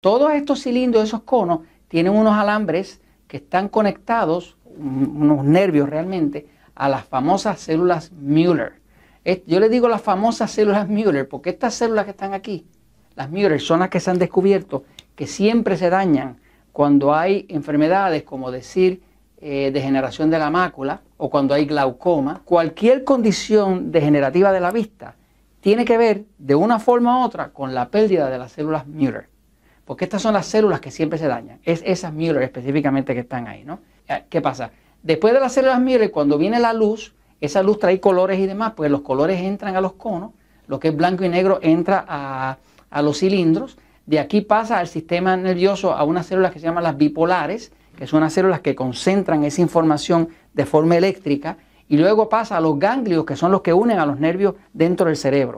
Todos estos cilindros, esos conos, tienen unos alambres que están conectados, unos nervios realmente, a las famosas células Müller. Yo le digo las famosas células Müller porque estas células que están aquí, las Müller, son las que se han descubierto que siempre se dañan cuando hay enfermedades como decir eh, degeneración de la mácula o cuando hay glaucoma. Cualquier condición degenerativa de la vista tiene que ver de una forma u otra con la pérdida de las células Müller. Porque estas son las células que siempre se dañan. Es esas Müller específicamente que están ahí, ¿no? ¿Qué pasa? Después de las células Müller, cuando viene la luz, esa luz trae colores y demás, pues los colores entran a los conos, lo que es blanco y negro entra a, a los cilindros, de aquí pasa al sistema nervioso a unas células que se llaman las bipolares, que son unas células que concentran esa información de forma eléctrica, y luego pasa a los ganglios, que son los que unen a los nervios dentro del cerebro.